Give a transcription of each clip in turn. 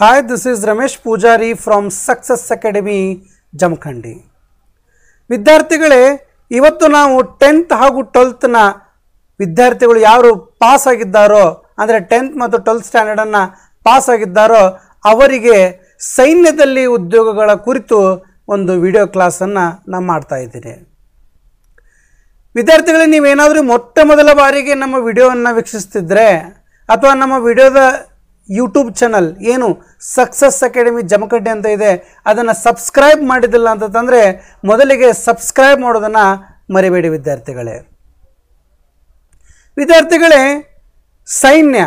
hi this is Ramesh Poojari from success academy Jamakhandi ವಿದ್ಯಾರ್ಥಿಗಳೇ ಇವತ್ತು ನಾವು ಟೆಂತ್ ಹಾಗೂ ಟ್ವೆಲ್ತ್ನ ವಿದ್ಯಾರ್ಥಿಗಳು ಯಾರು ಪಾಸ್ ಆಗಿದ್ದಾರೋ ಅಂದರೆ ಟೆಂತ್ ಮತ್ತು ಟ್ವೆಲ್ತ್ ಸ್ಟ್ಯಾಂಡರ್ಡನ್ನು ಪಾಸ್ ಆಗಿದ್ದಾರೋ ಅವರಿಗೆ ಸೈನ್ಯದಲ್ಲಿ ಉದ್ಯೋಗಗಳ ಕುರಿತು ಒಂದು ವಿಡಿಯೋ ಕ್ಲಾಸನ್ನು ನಾನು ಮಾಡ್ತಾ ಇದ್ದೀನಿ ವಿದ್ಯಾರ್ಥಿಗಳೇ ನೀವೇನಾದರೂ ಮೊಟ್ಟ ಮೊದಲ ಬಾರಿಗೆ ನಮ್ಮ ವಿಡಿಯೋವನ್ನು ವೀಕ್ಷಿಸ್ತಿದ್ರೆ ಅಥವಾ ನಮ್ಮ ವಿಡಿಯೋದ ಯೂಟ್ಯೂಬ್ ಚಾನಲ್ ಏನು ಸಕ್ಸಸ್ ಅಕಾಡೆಮಿ ಜಮಕಡ್ಡಿ ಅಂತ ಇದೆ ಅದನ್ನು ಸಬ್ಸ್ಕ್ರೈಬ್ ಮಾಡಿದ್ದಿಲ್ಲ ಅಂತಂದರೆ ಮೊದಲಿಗೆ ಸಬ್ಸ್ಕ್ರೈಬ್ ಮಾಡೋದನ್ನು ಮರಿಬೇಡಿ ವಿದ್ಯಾರ್ಥಿಗಳೇ ವಿದ್ಯಾರ್ಥಿಗಳೇ ಸೈನ್ಯ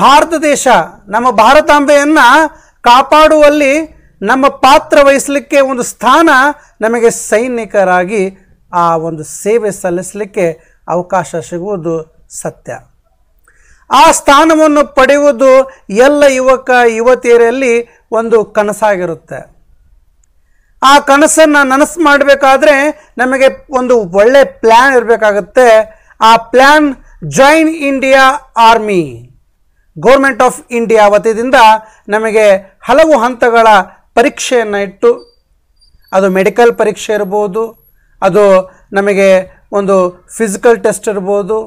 ಭಾರತ ದೇಶ ನಮ್ಮ ಭಾರತಾಂಬೆಯನ್ನು ಕಾಪಾಡುವಲ್ಲಿ ನಮ್ಮ ಪಾತ್ರ ವಹಿಸಲಿಕ್ಕೆ ಒಂದು ಸ್ಥಾನ ನಮಗೆ ಸೈನಿಕರಾಗಿ ಆ ಒಂದು ಸೇವೆ ಸಲ್ಲಿಸಲಿಕ್ಕೆ ಅವಕಾಶ ಸಿಗುವುದು ಸತ್ಯ ಆ ಸ್ಥಾನವನ್ನು ಪಡೆಯುವುದು ಎಲ್ಲ ಯುವಕ ಯುವತಿಯರಲ್ಲಿ ಒಂದು ಕನಸಾಗಿರುತ್ತೆ ಆ ಕನಸನ್ನು ನನಸು ಮಾಡಬೇಕಾದ್ರೆ ನಮಗೆ ಒಂದು ಒಳ್ಳೆ ಪ್ಲ್ಯಾನ್ ಇರಬೇಕಾಗುತ್ತೆ ಆ plan join India army government of India ವತಿಯಿಂದ ನಮಗೆ ಹಲವು ಹಂತಗಳ ಪರೀಕ್ಷೆಯನ್ನು ಇಟ್ಟು ಅದು ಮೆಡಿಕಲ್ ಪರೀಕ್ಷೆ ಇರ್ಬೋದು ಅದು ನಮಗೆ ಒಂದು ಫಿಸಿಕಲ್ ಟೆಸ್ಟ್ ಇರ್ಬೋದು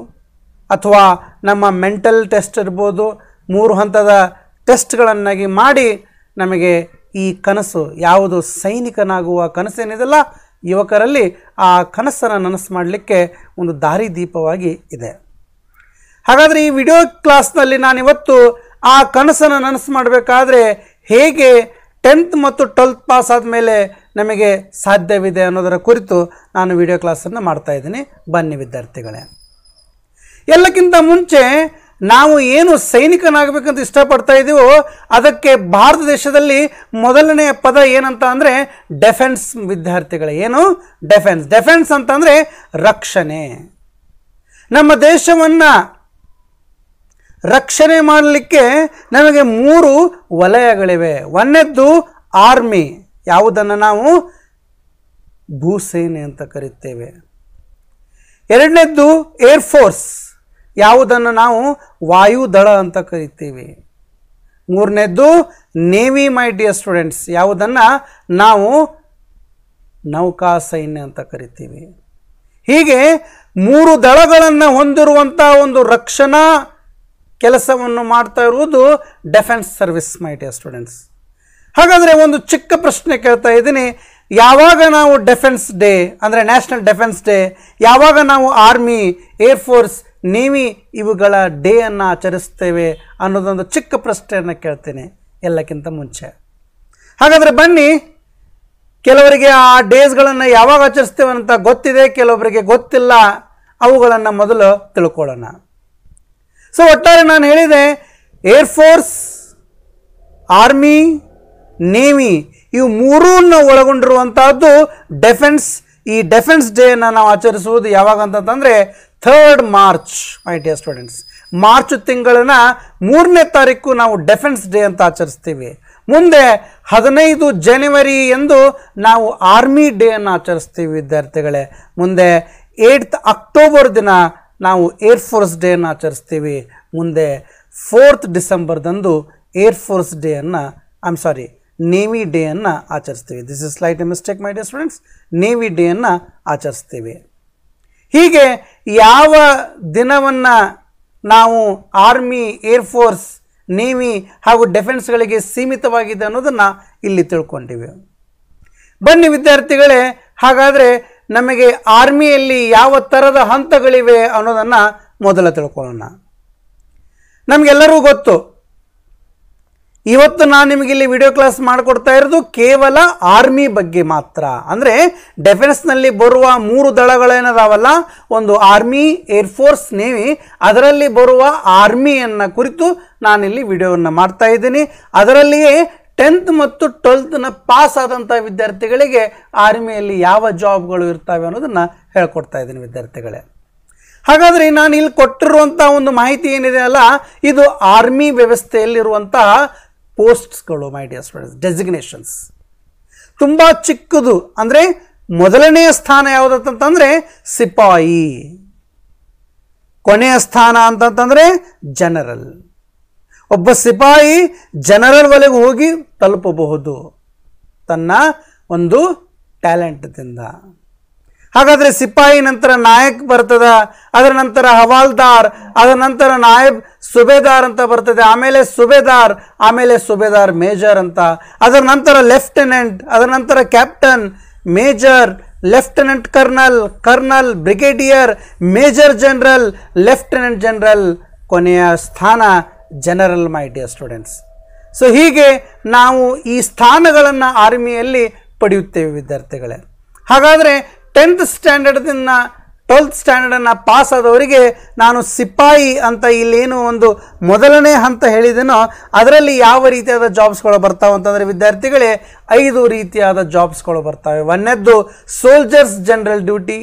ಅಥವಾ ನಮ್ಮ ಮೆಂಟಲ್ ಟೆಸ್ಟ್ ಇರ್ಬೋದು ಮೂರು ಹಂತದ ಟೆಸ್ಟ್ಗಳನ್ನಾಗಿ ಮಾಡಿ ನಮಗೆ ಈ ಕನಸು ಯಾವುದು ಸೈನಿಕನಾಗುವ ಕನಸೇನಿದೆಲ್ಲ ಯುವಕರಲ್ಲಿ ಆ ಕನಸನ್ನು ನನಸು ಮಾಡಲಿಕ್ಕೆ ಒಂದು ದಾರಿದೀಪವಾಗಿ ಇದೆ ಹಾಗಾದರೆ ಈ ವಿಡಿಯೋ ಕ್ಲಾಸ್ನಲ್ಲಿ ನಾನಿವತ್ತು ಆ ಕನಸನ್ನು ನನಸು ಮಾಡಬೇಕಾದ್ರೆ ಹೇಗೆ ಟೆಂತ್ ಮತ್ತು ಟ್ವೆಲ್ತ್ ಪಾಸ್ ಆದಮೇಲೆ ನಮಗೆ ಸಾಧ್ಯವಿದೆ ಅನ್ನೋದರ ಕುರಿತು ನಾನು ವಿಡಿಯೋ ಕ್ಲಾಸನ್ನು ಮಾಡ್ತಾಯಿದ್ದೀನಿ ಬನ್ನಿ ವಿದ್ಯಾರ್ಥಿಗಳೇ ಎಲ್ಲಕ್ಕಿಂತ ಮುಂಚೆ ನಾವು ಏನು ಸೈನಿಕನಾಗಬೇಕಂತ ಇಷ್ಟಪಡ್ತಾ ಇದ್ದೀವೋ ಅದಕ್ಕೆ ಭಾರತ ದೇಶದಲ್ಲಿ ಮೊದಲನೆಯ ಪದ ಏನಂತ ಅಂದರೆ ಡೆಫೆನ್ಸ್ ವಿದ್ಯಾರ್ಥಿಗಳೇ ಏನು ಡೆಫೆನ್ಸ್ ಡೆಫೆನ್ಸ್ ಅಂತಂದರೆ ರಕ್ಷಣೆ ನಮ್ಮ ದೇಶವನ್ನು ರಕ್ಷಣೆ ಮಾಡಲಿಕ್ಕೆ ನಮಗೆ ಮೂರು ವಲಯಗಳಿವೆ ಒಂದನೇದ್ದು ಆರ್ಮಿ ಯಾವುದನ್ನು ನಾವು ಭೂಸೇನೆ ಅಂತ ಕರೀತೇವೆ ಎರಡನೇದ್ದು ಏರ್ಫೋರ್ಸ್ ಯಾವುದನ್ನು ನಾವು ವಾಯುದಳ ಅಂತ ಕರಿತೀವಿ ಮೂರನೇದ್ದು ನೇವಿ ಮೈ ಡಿಯರ್ ಸ್ಟೂಡೆಂಟ್ಸ್ ಯಾವುದನ್ನು ನಾವು ನೌಕಾ ಸೈನ್ಯ ಅಂತ ಕರಿತೀವಿ ಹೀಗೆ ಮೂರು ದಳಗಳನ್ನು ಹೊಂದಿರುವಂಥ ಒಂದು ರಕ್ಷಣಾ ಕೆಲಸವನ್ನು ಮಾಡ್ತಾ ಇರುವುದು defence service my dear students ಹಾಗಾದರೆ ಒಂದು ಚಿಕ್ಕ ಪ್ರಶ್ನೆ ಕೇಳ್ತಾ ಇದ್ದೀನಿ ಯಾವಾಗ ನಾವು ಡೆಫೆನ್ಸ್ ಡೇ ಅಂದರೆ ನ್ಯಾಷನಲ್ ಡೆಫೆನ್ಸ್ ಡೇ ಯಾವಾಗ ನಾವು ಆರ್ಮಿ ಏರ್ಫೋರ್ಸ್ ನೇವಿ ಇವುಗಳ ಡೇಯನ್ನು ಆಚರಿಸ್ತೇವೆ ಅನ್ನೋದೊಂದು ಚಿಕ್ಕ ಪ್ರಶ್ನೆಯನ್ನು ಕೇಳ್ತೀನಿ ಎಲ್ಲಕ್ಕಿಂತ ಮುಂಚೆ ಹಾಗಾದರೆ ಬನ್ನಿ ಕೆಲವರಿಗೆ ಆ ಡೇಸ್ಗಳನ್ನು ಯಾವಾಗ ಆಚರಿಸ್ತೇವೆ ಅಂತ ಗೊತ್ತಿದೆ ಕೆಲವೊಬ್ಬರಿಗೆ ಗೊತ್ತಿಲ್ಲ ಅವುಗಳನ್ನು ಮೊದಲು ತಿಳ್ಕೊಳ್ಳೋಣ ಸೊ ಒಟ್ಟಾರೆ ನಾನು ಹೇಳಿದೆ ಏರ್ಫೋರ್ಸ್ ಆರ್ಮಿ ನೇಮಿ ಇವು ಮೂರನ್ನ ಒಳಗೊಂಡಿರುವಂತಹದ್ದು ಡೆಫೆನ್ಸ್ ಈ ಡೆಫೆನ್ಸ್ ಡೇನ ನಾವು ಆಚರಿಸುವುದು ಯಾವಾಗ ಅಂತಂತಂದರೆ third March my dear students March ತಿಂಗಳನ್ನ ಮೂರನೇ ತಾರೀಕು ನಾವು ಡೆಫೆನ್ಸ್ ಡೇ ಅಂತ ಆಚರಿಸ್ತೀವಿ ಮುಂದೆ ಹದಿನೈದು ಜನವರಿ ಎಂದು ನಾವು ಆರ್ಮಿ ಡೇಯನ್ನು ಆಚರಿಸ್ತೀವಿ ವಿದ್ಯಾರ್ಥಿಗಳೇ ಮುಂದೆ ಏಯ್ಟ್ ಅಕ್ಟೋಬರ್ ದಿನ ನಾವು ಏರ್ ಫೋರ್ಸ್ ಡೇಯನ್ನು ಆಚರಿಸ್ತೀವಿ ಮುಂದೆ ಫೋರ್ತ್ ಡಿಸೆಂಬರ್ದಂದು ಏರ್ ಫೋರ್ಸ್ ಡೇಯನ್ನು ಐ ಆಮ್ ಸಾರಿ ನೇವಿ ಡೇಯನ್ನು ಆಚರಿಸ್ತೀವಿ this is light a mistake my dear students navy ಡೇಯನ್ನು ಆಚರಿಸ್ತೀವಿ ಹೀಗೆ ಯಾವ ದಿನವನ್ನು ನಾವು ಆರ್ಮಿ ಏರ್ಫೋರ್ಸ್ ನೇವಿ ಹಾಗೂ ಡೆಫೆನ್ಸ್ಗಳಿಗೆ ಸೀಮಿತವಾಗಿದೆ ಅನ್ನೋದನ್ನು ಇಲ್ಲಿ ತಿಳ್ಕೊಂಡಿವೆ ಬನ್ನಿ ವಿದ್ಯಾರ್ಥಿಗಳೇ ಹಾಗಾದರೆ ನಮಗೆ ಆರ್ಮಿಯಲ್ಲಿ ಯಾವ ಥರದ ಹಂತಗಳಿವೆ ಅನ್ನೋದನ್ನು ಮೊದಲು ತಿಳ್ಕೊಳ್ಳೋಣ ನಮಗೆಲ್ಲರಿಗೂ ಗೊತ್ತು ಇವತ್ತು ನಾನು ನಿಮಗೆ ಇಲ್ಲಿ ವಿಡಿಯೋ ಕ್ಲಾಸ್ ಮಾಡಿಕೊಡ್ತಾ ಇರೋದು ಕೇವಲ ಆರ್ಮಿ ಬಗ್ಗೆ ಮಾತ್ರ ಅಂದರೆ ಡೆಫೆನ್ಸ್ನಲ್ಲಿ ಬರುವ ಮೂರು ದಳಗಳೇನದಾವಲ್ಲ ಒಂದು ಆರ್ಮಿ ಏರ್ಫೋರ್ಸ್ ನೇವಿ ಅದರಲ್ಲಿ ಬರುವ ಆರ್ಮಿಯನ್ನು ಕುರಿತು ನಾನಿಲ್ಲಿ ವಿಡಿಯೋವನ್ನು ಮಾಡ್ತಾ ಇದ್ದೀನಿ ಅದರಲ್ಲಿಯೇ ಟೆಂತ್ ಮತ್ತು ಟ್ವೆಲ್ತ್ನ ಪಾಸ್ ಆದಂಥ ವಿದ್ಯಾರ್ಥಿಗಳಿಗೆ ಆರ್ಮಿಯಲ್ಲಿ ಯಾವ ಜಾಬ್ಗಳು ಇರ್ತವೆ ಅನ್ನೋದನ್ನು ಹೇಳ್ಕೊಡ್ತಾ ಇದ್ದೀನಿ ವಿದ್ಯಾರ್ಥಿಗಳೇ ಹಾಗಾದರೆ ನಾನು ಇಲ್ಲಿ ಕೊಟ್ಟಿರುವಂಥ ಒಂದು ಮಾಹಿತಿ ಏನಿದೆ ಅಲ್ಲ ಇದು ಆರ್ಮಿ ವ್ಯವಸ್ಥೆಯಲ್ಲಿರುವಂತಹ ಪೋಸ್ಟ್ಸ್ಗಳು ಮೈ ಡಿಯರ್ ಸ್ಟೂಡೆಂಟ್ಸ್ ಡೆಸಿಗ್ನೇಷನ್ಸ್ ತುಂಬ ಚಿಕ್ಕದು ಅಂದರೆ ಮೊದಲನೆಯ ಸ್ಥಾನ ಅಂತಂದ್ರೆ ಸಿಪಾಯಿ ಕೊನೆಯ ಸ್ಥಾನ ಅಂತಂತಂದರೆ ಜನರಲ್ ಒಬ್ಬ ಸಿಪಾಯಿ ಜನರಲ್ ವಲೆಗೆ ಹೋಗಿ ತಲುಪಬಹುದು ತನ್ನ ಒಂದು ಟ್ಯಾಲೆಂಟ್ದಿಂದ ಹಾಗಾದರೆ ಸಿಪಾಯಿ ನಂತರ ನಾಯಕ್ ಬರ್ತದ ಅದರ ನಂತರ ಹವಾಲ್ದಾರ್ ಅದರ ನಂತರ ನಾಯಬ್ ಸುಬೇದಾರ್ ಅಂತ ಬರ್ತದೆ ಆಮೇಲೆ ಸುಬೇದಾರ್ ಆಮೇಲೆ ಸುಬೇದಾರ್ ಮೇಜರ್ ಅಂತ ಅದರ ನಂತರ ಲೆಫ್ಟಿನೆಂಟ್ ಅದರ ನಂತರ captain major lieutenant colonel colonel brigadier major general lieutenant general ಕೊನೆಯ ಸ್ಥಾನ general my dear students so ಹೀಗೆ ನಾವು ಈ ಸ್ಥಾನಗಳನ್ನು ಆರ್ಮಿಯಲ್ಲಿ ಪಡೆಯುತ್ತೇವೆ ವಿದ್ಯಾರ್ಥಿಗಳೇ ಹಾಗಾದರೆ ಟೆಂತ್ ಸ್ಟ್ಯಾಂಡರ್ಡ್ದಿಂದ ಟ್ವೆಲ್ತ್ ಸ್ಟ್ಯಾಂಡರ್ಡನ್ನು ಪಾಸ್ ಆದವರಿಗೆ ನಾನು ಸಿಪಾಯಿ ಅಂತ ಇಲ್ಲೇನು ಒಂದು ಮೊದಲನೇ ಹಂತ ಹೇಳಿದನೋ ಅದರಲ್ಲಿ ಯಾವ ರೀತಿಯಾದ ಜಾಬ್ಸ್ಗಳು ಬರ್ತಾವೆ ಅಂತಂದರೆ ವಿದ್ಯಾರ್ಥಿಗಳೇ ಐದು ರೀತಿಯಾದ ಜಾಬ್ಸ್ಗಳು ಬರ್ತವೆ ಒಂದನೇದ್ದು ಸೋಲ್ಜರ್ಸ್ ಜನರಲ್ ಡ್ಯೂಟಿ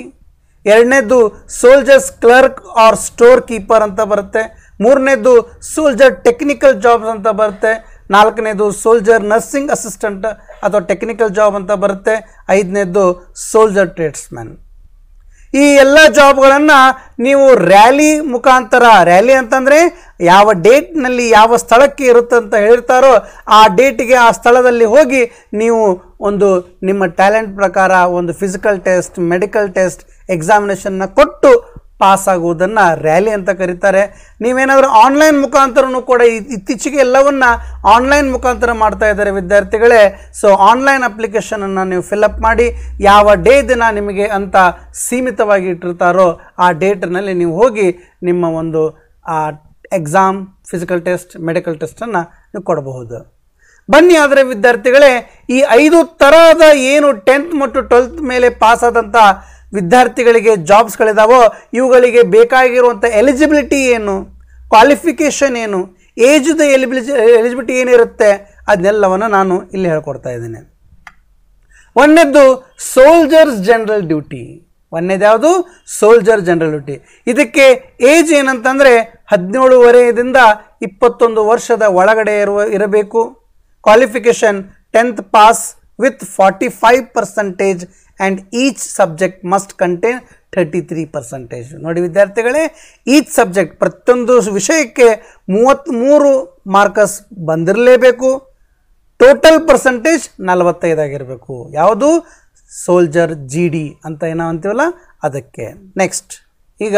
ಎರಡನೇದ್ದು soldiers clerk or store keeper ಅಂತ ಬರುತ್ತೆ ಮೂರನೇದ್ದು ಸೋಲ್ಜರ್ ಟೆಕ್ನಿಕಲ್ ಜಾಬ್ಸ್ ಅಂತ ಬರುತ್ತೆ ನಾಲ್ಕನೇದು ಸೋಲ್ಜರ್ ನರ್ಸಿಂಗ್ ಅಸಿಸ್ಟೆಂಟ್ ಅಥವಾ ಟೆಕ್ನಿಕಲ್ ಜಾಬ್ ಅಂತ ಬರುತ್ತೆ ಐದನೇದು ಸೋಲ್ಜರ್ ಟ್ರೇಡ್ಸ್ಮ್ಯಾನ್ ಈ ಎಲ್ಲ ಜಾಬ್ಗಳನ್ನು ನೀವು ರ್ಯಾಲಿ ಮುಖಾಂತರ ರ್ಯಾಲಿ ಅಂತಂದರೆ ಯಾವ ಡೇಟ್ನಲ್ಲಿ ಯಾವ ಸ್ಥಳಕ್ಕೆ ಇರುತ್ತೆ ಅಂತ ಹೇಳ್ತಾರೋ ಆ ಡೇಟಿಗೆ ಆ ಸ್ಥಳದಲ್ಲಿ ಹೋಗಿ ನೀವು ಒಂದು ನಿಮ್ಮ ಟ್ಯಾಲೆಂಟ್ ಪ್ರಕಾರ ಒಂದು ಫಿಸಿಕಲ್ ಟೆಸ್ಟ್ ಮೆಡಿಕಲ್ ಟೆಸ್ಟ್ ಎಕ್ಸಾಮಿನೇಷನ್ನ ಕೊಟ್ಟು ಪಾಸ್ ಆಗುವುದನ್ನು ರ್ಯಾಲಿ ಅಂತ ಕರೀತಾರೆ ನೀವೇನಾದರೂ ಆನ್ಲೈನ್ ಮುಖಾಂತರನೂ ಕೂಡ ಇತ್ತೀಚೆಗೆ ಎಲ್ಲವನ್ನು ಆನ್ಲೈನ್ ಮುಖಾಂತರ ಮಾಡ್ತಾ ಇದ್ದಾರೆ ವಿದ್ಯಾರ್ಥಿಗಳೇ ಸೊ ಆನ್ಲೈನ್ ಅಪ್ಲಿಕೇಶನನ್ನು ನೀವು ಫಿಲಪ್ ಮಾಡಿ ಯಾವ ಡೇ ದಿನ ನಿಮಗೆ ಅಂತ ಸೀಮಿತವಾಗಿ ಇಟ್ಟಿರ್ತಾರೋ ಆ ಡೇಟ್ನಲ್ಲಿ ನೀವು ಹೋಗಿ ನಿಮ್ಮ ಒಂದು ಎಕ್ಸಾಮ್ ಫಿಸಿಕಲ್ ಟೆಸ್ಟ್ ಮೆಡಿಕಲ್ ಟೆಸ್ಟನ್ನು ನೀವು ಕೊಡಬಹುದು ಬನ್ನಿ ಆದರೆ ವಿದ್ಯಾರ್ಥಿಗಳೇ ಈ ಐದು ಥರದ ಏನು ಟೆಂತ್ ಮತ್ತು ಟ್ವೆಲ್ತ್ ಮೇಲೆ ಪಾಸಾದಂಥ ವಿದ್ಯಾರ್ಥಿಗಳಿಗೆ ಜಾಬ್ಸ್ಗಳಿದಾವೋ ಇವುಗಳಿಗೆ ಬೇಕಾಗಿರುವಂಥ ಎಲಿಜಿಬಿಲಿಟಿ ಏನು ಕ್ವಾಲಿಫಿಕೇಷನ್ ಏನು ಏಜ್ದು ಎಲಿಬಿಲಿಜಿ ಎಲಿಜಿಬಿಲಿಟಿ ಏನಿರುತ್ತೆ ಅದನ್ನೆಲ್ಲವನ್ನು ನಾನು ಇಲ್ಲಿ ಹೇಳ್ಕೊಡ್ತಾ ಇದ್ದೇನೆ ಒಂದನೇದ್ದು ಸೋಲ್ಜರ್ಸ್ ಜನರಲ್ ಡ್ಯೂಟಿ ಒಂದನೇದು ಸೋಲ್ಜರ್ ಜನರಲ್ ಡ್ಯೂಟಿ ಇದಕ್ಕೆ ಏಜ್ ಏನಂತಂದರೆ ಹದಿನೇಳುವರೆಯಿಂದ ಇಪ್ಪತ್ತೊಂದು ವರ್ಷದ ಒಳಗಡೆ ಇರುವ ಇರಬೇಕು qualification tenth pass with forty five percentage and each subject must contain thirty three percentage ನೋಡಿ ವಿದ್ಯಾರ್ಥಿಗಳೇ ಈಚ್ ಸಬ್ಜೆಕ್ಟ್ ಪ್ರತಿಯೊಂದು ವಿಷಯಕ್ಕೆ ಮೂವತ್ತ್ಮೂರು ಮಾರ್ಕಸ್ ಬಂದಿರಲೇಬೇಕು ಟೋಟಲ್ ಪರ್ಸೆಂಟೇಜ್ ನಲವತ್ತೈದಾಗಿರಬೇಕು ಯಾವುದು ಸೋಲ್ಜರ್ ಜಿ ಡಿ ಅಂತ ಏನೋ ಅಂತೀವಲ್ಲ ಅದಕ್ಕೆ ನೆಕ್ಸ್ಟ್ ಈಗ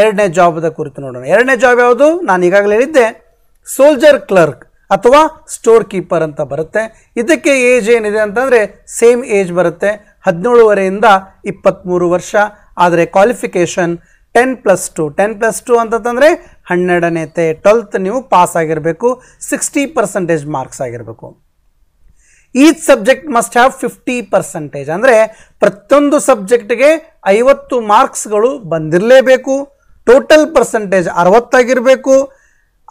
ಎರಡನೇ ಜಾಬ್ದ ಕುರಿತು ನೋಡೋಣ ಎರಡನೇ ಜಾಬ್ ಯಾವುದು ನಾನು ಈಗಾಗಲೇ ಹೇಳಿದ್ದೆ ಸೋಲ್ಜರ್ ಕ್ಲರ್ಕ್ ಅಥವಾ ಸ್ಟೋರ್ ಕೀಪರ್ ಅಂತ ಬರುತ್ತೆ ಇದಕ್ಕೆ ಏಜ್ ಏನಿದೆ ಅಂತಂದರೆ ಸೇಮ್ ಏಜ್ ಬರುತ್ತೆ ಹದಿನೇಳುವರೆಯಿಂದ ಇಪ್ಪತ್ತ್ಮೂರು ವರ್ಷ ಆದರೆ qualification ten plus two ten plus two ಅಂತಂದರೆ ತೆ ಟ್ವೆಲ್ತ್ ನೀವು ಪಾಸ್ ಆಗಿರಬೇಕು ಸಿಕ್ಸ್ಟಿ ಪರ್ಸೆಂಟೇಜ್ ಮಾರ್ಕ್ಸ್ ಆಗಿರಬೇಕು each subject must have fifty percentage ಅಂದರೆ ಪ್ರತಿಯೊಂದು ಸಬ್ಜೆಕ್ಟ್ಗೆ ಐವತ್ತು ಮಾರ್ಕ್ಸ್ಗಳು ಬಂದಿರಲೇಬೇಕು ಟೋಟಲ್ ಪರ್ಸೆಂಟೇಜ್ ಅರವತ್ತಾಗಿರಬೇಕು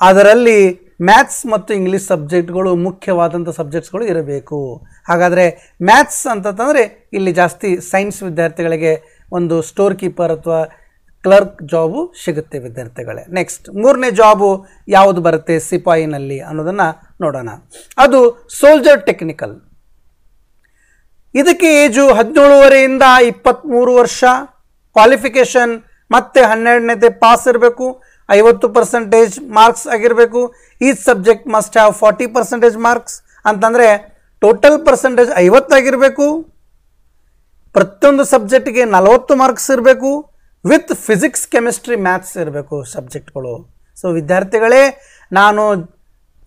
ಅದರಲ್ಲಿ ಮ್ಯಾಥ್ಸ್ ಮತ್ತು ಇಂಗ್ಲೀಷ್ ಸಬ್ಜೆಕ್ಟ್ಗಳು ಮುಖ್ಯವಾದಂಥ ಸಬ್ಜೆಕ್ಟ್ಸ್ಗಳು ಇರಬೇಕು ಹಾಗಾದರೆ ಮ್ಯಾಥ್ಸ್ ಅಂತಂದರೆ ಇಲ್ಲಿ ಜಾಸ್ತಿ ಸೈನ್ಸ್ ವಿದ್ಯಾರ್ಥಿಗಳಿಗೆ ಒಂದು ಸ್ಟೋರ್ ಕೀಪರ್ ಅಥವಾ ಕ್ಲರ್ಕ್ ಜಾಬು ಸಿಗುತ್ತೆ ವಿದ್ಯಾರ್ಥಿಗಳೇ ನೆಕ್ಸ್ಟ್ ಮೂರನೇ ಜಾಬು ಯಾವುದು ಬರುತ್ತೆ ಸಿಪಾಯಿನಲ್ಲಿ ಅನ್ನೋದನ್ನು ನೋಡೋಣ ಅದು ಸೋಲ್ಜರ್ ಟೆಕ್ನಿಕಲ್ ಇದಕ್ಕೆ ಏಜು ಹದಿನೇಳುವರೆಯಿಂದ ಇಪ್ಪತ್ತ್ಮೂರು ವರ್ಷ ಕ್ವಾಲಿಫಿಕೇಷನ್ ಮತ್ತೆ ಹನ್ನೆರಡನೇದೇ ಪಾಸ್ ಇರಬೇಕು ಐವತ್ತು ಪರ್ಸೆಂಟೇಜ್ ಮಾರ್ಕ್ಸ್ ಆಗಿರಬೇಕು ಈ subject must have forty percentage marks ಅಂತಂದರೆ ಟೋಟಲ್ ಪರ್ಸೆಂಟೇಜ್ ಐವತ್ತಾಗಿರಬೇಕು ಪ್ರತಿಯೊಂದು ಸಬ್ಜೆಕ್ಟ್ಗೆ ನಲವತ್ತು ಮಾರ್ಕ್ಸ್ ಇರಬೇಕು ವಿತ್ ಫಿಸಿಕ್ಸ್ ಕೆಮಿಸ್ಟ್ರಿ ಮ್ಯಾಥ್ಸ್ ಇರಬೇಕು ಸಬ್ಜೆಕ್ಟ್ಗಳು ಸೊ ವಿದ್ಯಾರ್ಥಿಗಳೇ ನಾನು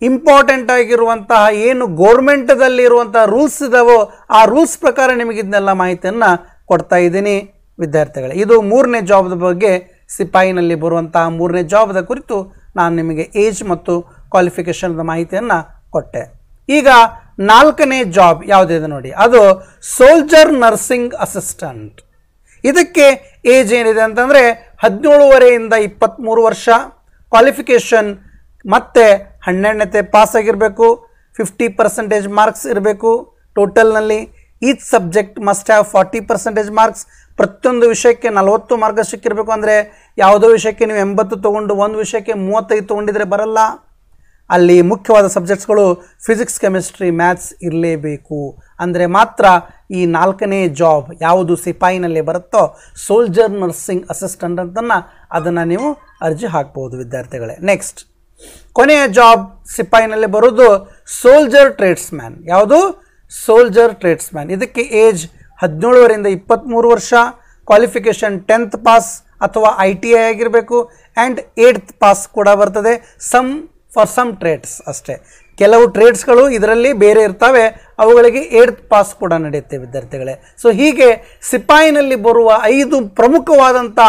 ಇಂಪಾರ್ಟೆಂಟ್ ಆಗಿರುವಂತಹ ಏನು ಗೋರ್ಮೆಂಟದಲ್ಲಿ ಇರುವಂಥ ರೂಲ್ಸ್ ಇದಾವೋ ಆ ರೂಲ್ಸ್ ಪ್ರಕಾರ ನಿಮಗಿದನ್ನೆಲ್ಲ ಮಾಹಿತಿಯನ್ನು ಕೊಡ್ತಾ ಇದ್ದೀನಿ ವಿದ್ಯಾರ್ಥಿಗಳೇ ಇದು ಮೂರನೇ ಜಾಬ್ದ ಬಗ್ಗೆ ಸಿಪಾಯಿನಲ್ಲಿ ಬರುವಂತಹ ಮೂರನೇ ಜಾಬ್ದ ಕುರಿತು ನಾನು ನಿಮಗೆ ಏಜ್ ಮತ್ತು ಕ್ವಾಲಿಫಿಕೇಷನ್ದ ಮಾಹಿತಿಯನ್ನು ಕೊಟ್ಟೆ ಈಗ ನಾಲ್ಕನೇ ಜಾಬ್ ಯಾವುದಿದೆ ನೋಡಿ ಅದು ಸೋಲ್ಜರ್ ನರ್ಸಿಂಗ್ ಅಸಿಸ್ಟೆಂಟ್ ಇದಕ್ಕೆ ಏಜ್ ಏನಿದೆ ಅಂತಂದರೆ ಹದಿನೇಳುವರೆಯಿಂದ ಇಪ್ಪತ್ತ್ಮೂರು ವರ್ಷ ಕ್ವಾಲಿಫಿಕೇಷನ್ ಮತ್ತೆ ಹನ್ನೆರಡನೇತೆ ಪಾಸ್ ಆಗಿರಬೇಕು ಫಿಫ್ಟಿ ಪರ್ಸೆಂಟೇಜ್ ಮಾರ್ಕ್ಸ್ ಇರಬೇಕು ಟೋಟಲ್ನಲ್ಲಿ each subject must have forty percentage marks ಪ್ರತಿಯೊಂದು ವಿಷಯಕ್ಕೆ ನಲವತ್ತು ಮಾರ್ಕ್ಸ್ ಸಿಕ್ಕಿರಬೇಕು ಅಂದರೆ ಯಾವುದೋ ವಿಷಯಕ್ಕೆ ನೀವು ಎಂಬತ್ತು ತೊಗೊಂಡು ಒಂದು ವಿಷಯಕ್ಕೆ ಮೂವತ್ತೈದು ತೊಗೊಂಡಿದ್ರೆ ಬರಲ್ಲ ಅಲ್ಲಿ ಮುಖ್ಯವಾದ ಸಬ್ಜೆಕ್ಟ್ಸ್ಗಳು ಫಿಸಿಕ್ಸ್ ಕೆಮಿಸ್ಟ್ರಿ ಮ್ಯಾಥ್ಸ್ ಇರಲೇಬೇಕು ಅಂದರೆ ಮಾತ್ರ ಈ ನಾಲ್ಕನೇ ಜಾಬ್ ಯಾವುದು ಸಿಪಾಯಿನಲ್ಲಿ ಬರುತ್ತೋ ಸೋಲ್ಜರ್ ನರ್ಸಿಂಗ್ ಅಸಿಸ್ಟೆಂಟ್ ಅಂತನ್ನು ಅದನ್ನು ನೀವು ಅರ್ಜಿ ಹಾಕ್ಬೋದು ವಿದ್ಯಾರ್ಥಿಗಳೇ ನೆಕ್ಸ್ಟ್ ಕೊನೆಯ ಜಾಬ್ ಸಿಪಾಯಿನಲ್ಲಿ ಬರೋದು ಸೋಲ್ಜರ್ ಟ್ರೇಡ್ಸ್ ಮ್ಯಾನ್ ಯಾವುದು ಸೋಲ್ಜರ್ ಮ್ಯಾನ್ ಇದಕ್ಕೆ ಏಜ್ ಹದಿನೇಳುವರಿಂದ ಇಪ್ಪತ್ತ್ಮೂರು ವರ್ಷ ಕ್ವಾಲಿಫಿಕೇಷನ್ ಟೆಂತ್ ಪಾಸ್ ಅಥವಾ ಐ ಟಿ ಐ ಆಗಿರಬೇಕು ಆ್ಯಂಡ್ ಏಟ್ತ್ ಪಾಸ್ ಕೂಡ ಬರ್ತದೆ ಸಮ್ ಫಾರ್ ಸಮ್ ಟ್ರೇಡ್ಸ್ ಅಷ್ಟೇ ಕೆಲವು ಟ್ರೇಡ್ಸ್ಗಳು ಇದರಲ್ಲಿ ಬೇರೆ ಇರ್ತವೆ ಅವುಗಳಿಗೆ ಏಡ್ತ್ ಪಾಸ್ ಕೂಡ ನಡೆಯುತ್ತೆ ವಿದ್ಯಾರ್ಥಿಗಳೇ ಸೊ ಹೀಗೆ ಸಿಪಾಯಿನಲ್ಲಿ ಬರುವ ಐದು ಪ್ರಮುಖವಾದಂಥ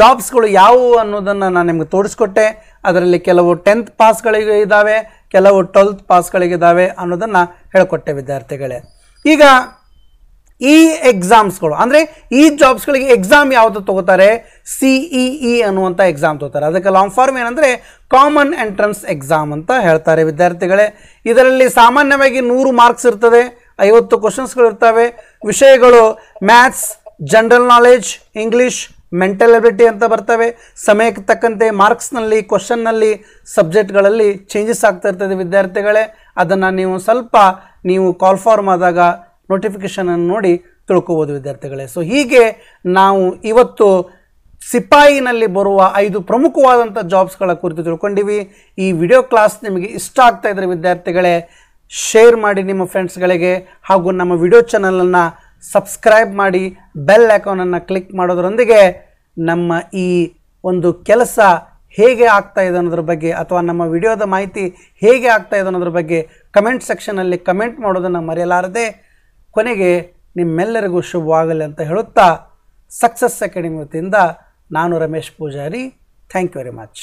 ಜಾಬ್ಸ್ಗಳು ಯಾವುವು ಅನ್ನೋದನ್ನು ನಾನು ನಿಮಗೆ ತೋರಿಸ್ಕೊಟ್ಟೆ ಅದರಲ್ಲಿ ಕೆಲವು ಟೆಂತ್ ಪಾಸ್ಗಳಿಗೆ ಇದ್ದಾವೆ ಕೆಲವು ಟ್ವೆಲ್ತ್ ಪಾಸ್ಗಳಿಗಿದ್ದಾವೆ ಅನ್ನೋದನ್ನು ಹೇಳಿಕೊಟ್ಟೆ ವಿದ್ಯಾರ್ಥಿಗಳೇ ಈಗ ಈ ಎಕ್ಸಾಮ್ಸ್ಗಳು ಅಂದರೆ ಈ ಜಾಬ್ಸ್ಗಳಿಗೆ ಎಕ್ಸಾಮ್ ಯಾವುದು ತಗೋತಾರೆ ಸಿ ಇ ಅನ್ನುವಂಥ ಎಕ್ಸಾಮ್ ತಗೋತಾರೆ ಅದಕ್ಕೆ ಲಾಂಗ್ ಫಾರ್ಮ್ ಏನಂದರೆ ಕಾಮನ್ ಎಂಟ್ರೆನ್ಸ್ ಎಕ್ಸಾಮ್ ಅಂತ ಹೇಳ್ತಾರೆ ವಿದ್ಯಾರ್ಥಿಗಳೇ ಇದರಲ್ಲಿ ಸಾಮಾನ್ಯವಾಗಿ ನೂರು ಮಾರ್ಕ್ಸ್ ಇರ್ತದೆ ಐವತ್ತು ಕ್ವಶನ್ಸ್ಗಳು ಇರ್ತವೆ ವಿಷಯಗಳು maths general knowledge English mental ability ಅಂತ ಬರ್ತವೆ ಸಮಯಕ್ಕೆ ತಕ್ಕಂತೆ ಮಾರ್ಕ್ಸ್ನಲ್ಲಿ ಕ್ವಶನ್ನಲ್ಲಿ ಸಬ್ಜೆಕ್ಟ್ಗಳಲ್ಲಿ ಚೇಂಜಸ್ ಆಗ್ತಾ ಇರ್ತದೆ ವಿದ್ಯಾರ್ಥಿಗಳೇ ಅದನ್ನು ನೀವು ಸ್ವಲ್ಪ ನೀವು ಕಾಲ್ ಫಾರ್ಮ್ ಆದಾಗ ನೋಟಿಫಿಕೇಷನನ್ನು ನೋಡಿ ತಿಳ್ಕೊಬೋದು ವಿದ್ಯಾರ್ಥಿಗಳೇ ಸೊ ಹೀಗೆ ನಾವು ಇವತ್ತು ಸಿಪಾಯಿನಲ್ಲಿ ಬರುವ ಐದು ಪ್ರಮುಖವಾದಂಥ ಜಾಬ್ಸ್ಗಳ ಕುರಿತು ತಿಳ್ಕೊಂಡಿವಿ ಈ ವಿಡಿಯೋ ಕ್ಲಾಸ್ ನಿಮಗೆ ಇಷ್ಟ ಆಗ್ತಾ ಇದ್ದರೆ ವಿದ್ಯಾರ್ಥಿಗಳೇ ಶೇರ್ ಮಾಡಿ ನಿಮ್ಮ ಫ್ರೆಂಡ್ಸ್ಗಳಿಗೆ ಹಾಗೂ ನಮ್ಮ ವಿಡಿಯೋ ಚಾನಲನ್ನು ಸಬ್ಸ್ಕ್ರೈಬ್ ಮಾಡಿ ಬೆಲ್ ಐಕಾನನ್ನು ಕ್ಲಿಕ್ ಮಾಡೋದರೊಂದಿಗೆ ನಮ್ಮ ಈ ಒಂದು ಕೆಲಸ ಹೇಗೆ ಆಗ್ತಾ ಇದೆ ಅನ್ನೋದ್ರ ಬಗ್ಗೆ ಅಥವಾ ನಮ್ಮ ವಿಡಿಯೋದ ಮಾಹಿತಿ ಹೇಗೆ ಆಗ್ತಾ ಇದೆ ಅನ್ನೋದ್ರ ಬಗ್ಗೆ ಕಮೆಂಟ್ ಸೆಕ್ಷನಲ್ಲಿ ಕಮೆಂಟ್ ಮಾಡೋದನ್ನು ಮರೆಯಲಾರದೆ ಕೊನೆಗೆ ನಿಮ್ಮೆಲ್ಲರಿಗೂ ಶುಭವಾಗಲಿ ಅಂತ ಹೇಳುತ್ತಾ ಸಕ್ಸಸ್ ಅಕಾಡೆಮಿ ವತಿಯಿಂದ ನಾನು Ramesh Pujari thank you very much